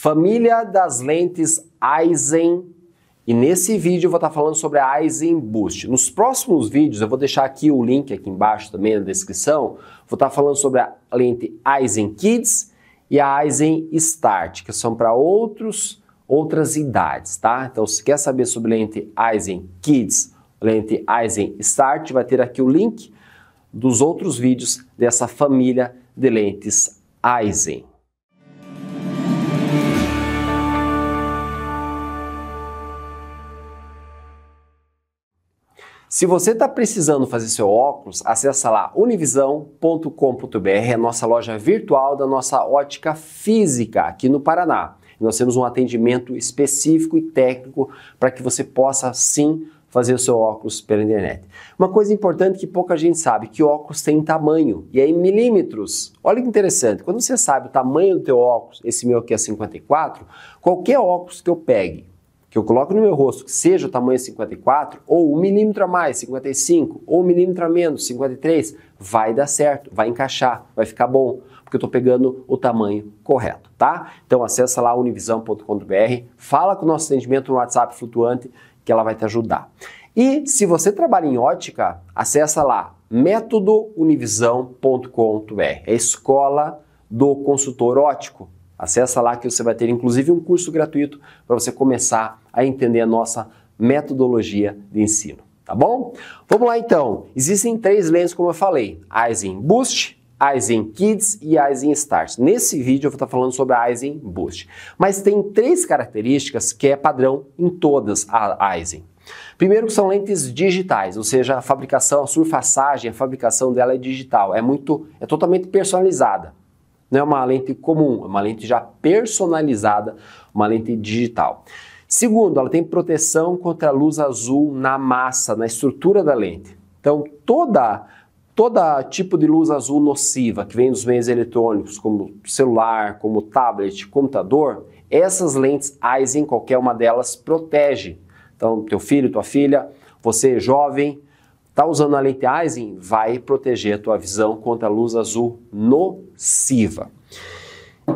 família das lentes Eisen. E nesse vídeo eu vou estar falando sobre a Eisen Boost. Nos próximos vídeos eu vou deixar aqui o link aqui embaixo também na descrição. Vou estar falando sobre a lente Eisen Kids e a Eisen Start, que são para outros outras idades, tá? Então se quer saber sobre lente Eisen Kids, lente Eisen Start, vai ter aqui o link dos outros vídeos dessa família de lentes Eisen. Se você está precisando fazer seu óculos, acessa lá univisão.com.br, é a nossa loja virtual da nossa ótica física aqui no Paraná. Nós temos um atendimento específico e técnico para que você possa sim fazer o seu óculos pela internet. Uma coisa importante que pouca gente sabe, que óculos tem tamanho, e é em milímetros. Olha que interessante, quando você sabe o tamanho do teu óculos, esse meu aqui é 54, qualquer óculos que eu pegue, que eu coloco no meu rosto, seja o tamanho 54, ou um milímetro a mais, 55, ou um milímetro a menos, 53, vai dar certo, vai encaixar, vai ficar bom, porque eu estou pegando o tamanho correto, tá? Então acessa lá univisão.com.br, fala com o nosso atendimento no WhatsApp flutuante, que ela vai te ajudar. E se você trabalha em ótica, acessa lá métodounivisão.com.br, é a escola do consultor ótico. Acesse lá que você vai ter inclusive um curso gratuito para você começar a entender a nossa metodologia de ensino, tá bom? Vamos lá então. Existem três lentes, como eu falei: Aizen Boost, Aizen Kids e Aizen Start. Nesse vídeo eu vou estar falando sobre a Aizen Boost, mas tem três características que é padrão em todas as Aizen. Primeiro que são lentes digitais, ou seja, a fabricação, a surfaçagem, a fabricação dela é digital, é muito, é totalmente personalizada. Não é uma lente comum, é uma lente já personalizada, uma lente digital. Segundo, ela tem proteção contra a luz azul na massa, na estrutura da lente. Então, toda toda tipo de luz azul nociva que vem dos meios eletrônicos, como celular, como tablet, computador, essas lentes Eisen, qualquer uma delas, protege. Então, teu filho, tua filha, você jovem, Tá usando a lente Eisen? Vai proteger a tua visão contra a luz azul nociva.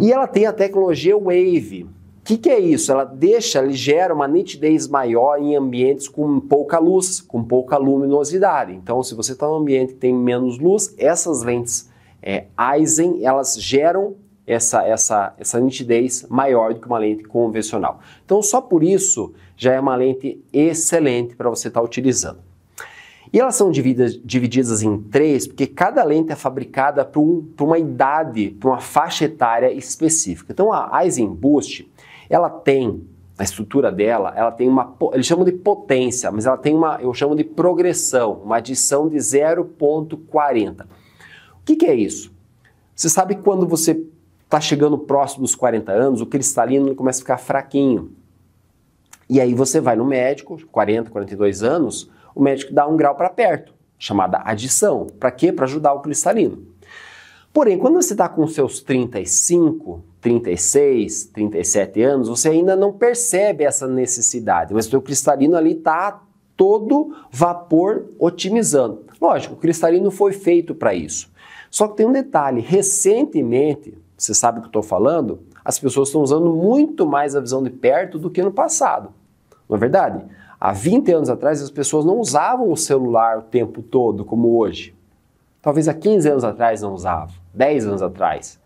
E ela tem a tecnologia Wave. O que, que é isso? Ela deixa, ela gera uma nitidez maior em ambientes com pouca luz, com pouca luminosidade. Então, se você está num ambiente que tem menos luz, essas lentes é, Eisen, elas geram essa, essa, essa nitidez maior do que uma lente convencional. Então, só por isso já é uma lente excelente para você estar tá utilizando. E elas são divididas, divididas em três, porque cada lente é fabricada para um, uma idade, para uma faixa etária específica. Então a boost, ela tem a estrutura dela, ela tem uma, eles chamam de potência, mas ela tem uma, eu chamo de progressão, uma adição de 0,40. O que, que é isso? Você sabe quando você está chegando próximo dos 40 anos, o cristalino começa a ficar fraquinho. E aí você vai no médico, 40, 42 anos, o médico dá um grau para perto, chamada adição. Para quê? Para ajudar o cristalino. Porém, quando você está com seus 35, 36, 37 anos, você ainda não percebe essa necessidade, mas o seu cristalino ali está todo vapor otimizando. Lógico, o cristalino foi feito para isso. Só que tem um detalhe: recentemente, você sabe o que eu estou falando, as pessoas estão usando muito mais a visão de perto do que no passado. Não é verdade? Há 20 anos atrás as pessoas não usavam o celular o tempo todo como hoje. Talvez há 15 anos atrás não usavam, 10 anos atrás.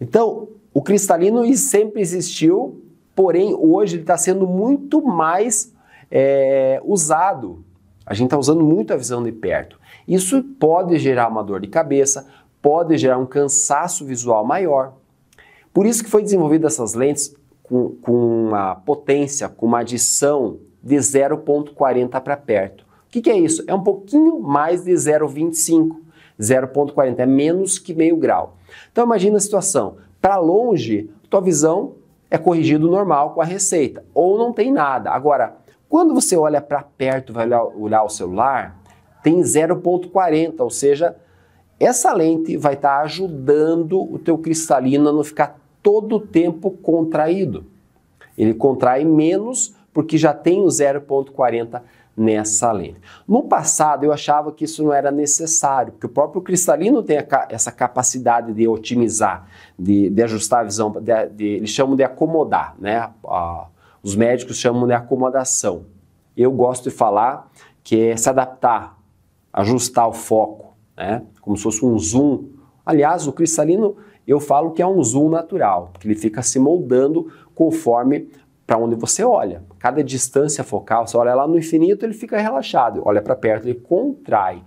Então, o cristalino sempre existiu, porém hoje ele está sendo muito mais é, usado. A gente está usando muito a visão de perto. Isso pode gerar uma dor de cabeça, pode gerar um cansaço visual maior. Por isso que foi desenvolvida essas lentes com, com uma potência, com uma adição de 0,40 para perto. O que, que, é isso? É um pouquinho mais de 0,25. 0,40 é menos que meio grau. Então imagina a situação. Para longe, tua visão é corrigida normal com a receita, ou não tem nada. Agora, quando você olha para perto, vai olhar o celular, tem 0,40, ou seja, essa lente vai estar tá ajudando o teu cristalino a não ficar todo o tempo contraído. Ele contrai menos porque já tem o 0,40 nessa lente. No passado eu achava que isso não era necessário, porque o próprio cristalino tem ca essa capacidade de otimizar, de, de ajustar a visão, de, de, eles chamam de acomodar, né? Ah, os médicos chamam de acomodação. Eu gosto de falar que é se adaptar, ajustar o foco, né? como se fosse um zoom. Aliás, o cristalino eu falo que é um zoom natural, porque ele fica se moldando conforme para onde você olha. Cada distância focal, você olha lá no infinito, ele fica relaxado. Olha para perto, ele contrai.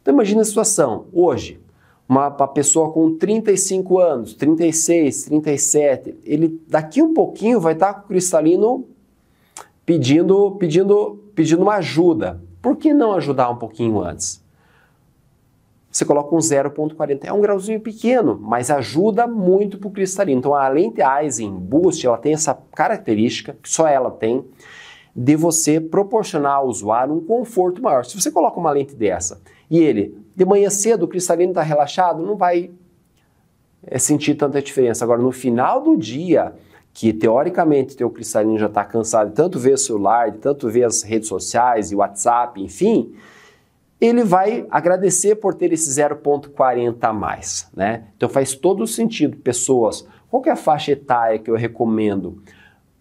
Então imagina a situação. Hoje, uma, uma, pessoa com 35 anos, 36, 37, ele daqui um pouquinho vai estar tá com o cristalino pedindo, pedindo, pedindo uma ajuda. Por que não ajudar um pouquinho antes? você coloca um 0,40. É um grauzinho pequeno, mas ajuda muito para o cristalino. Então, a lente Eisen Boost, ela tem essa característica, que só ela tem, de você proporcionar ao usuário um conforto maior. Se você coloca uma lente dessa e ele, de manhã cedo, o cristalino está relaxado, não vai eh, sentir tanta diferença. Agora, no final do dia, que teoricamente teu cristalino já está cansado de tanto ver celular, de tanto ver as redes sociais e WhatsApp, enfim, ele vai agradecer por ter esse 0,40 a mais, né? Então faz todo sentido, pessoas. Qual é a faixa etária que eu recomendo?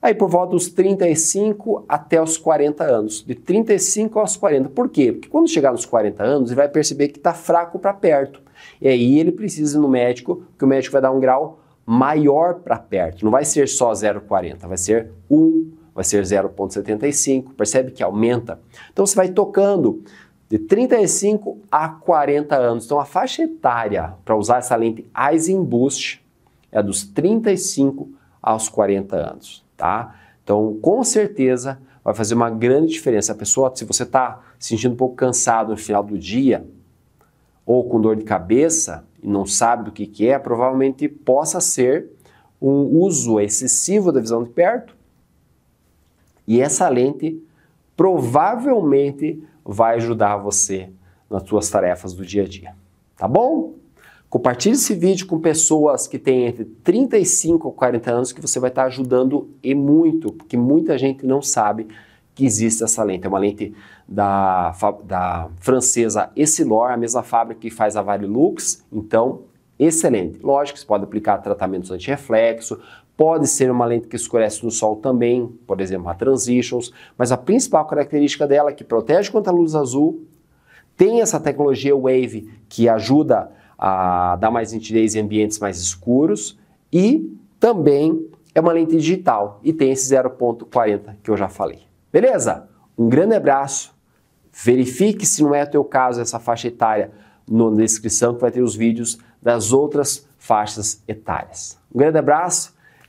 Aí por volta dos 35 até os 40 anos, de 35 aos 40. Por quê? Porque quando chegar nos 40 anos, ele vai perceber que está fraco para perto. E aí ele precisa ir no médico, que o médico vai dar um grau maior para perto. Não vai ser só 0,40, vai ser 1, vai ser 0,75. Percebe que aumenta? Então você vai tocando de 35 a 40 anos. Então, a faixa etária para usar essa lente Eisenboost é dos 35 aos 40 anos, tá? Então, com certeza vai fazer uma grande diferença. A pessoa, se você está sentindo um pouco cansado no final do dia ou com dor de cabeça e não sabe do que, que é, provavelmente possa ser um uso excessivo da visão de perto. E essa lente provavelmente vai ajudar você nas suas tarefas do dia a dia. Tá bom? Compartilhe esse vídeo com pessoas que têm entre 35 ou 40 anos que você vai estar ajudando e muito, porque muita gente não sabe que existe essa lente. É uma lente da, da francesa Essilor, a mesma fábrica que faz a Varilux, então excelente. Lógico que você pode aplicar tratamentos anti-reflexo, Pode ser uma lente que escurece no sol também, por exemplo, a Transitions, mas a principal característica dela é que protege contra a luz azul, tem essa tecnologia Wave que ajuda a dar mais nitidez em ambientes mais escuros e também é uma lente digital e tem esse 0.40 que eu já falei. Beleza? Um grande abraço. Verifique se não é o teu caso essa faixa etária na descrição que vai ter os vídeos das outras faixas etárias. Um grande abraço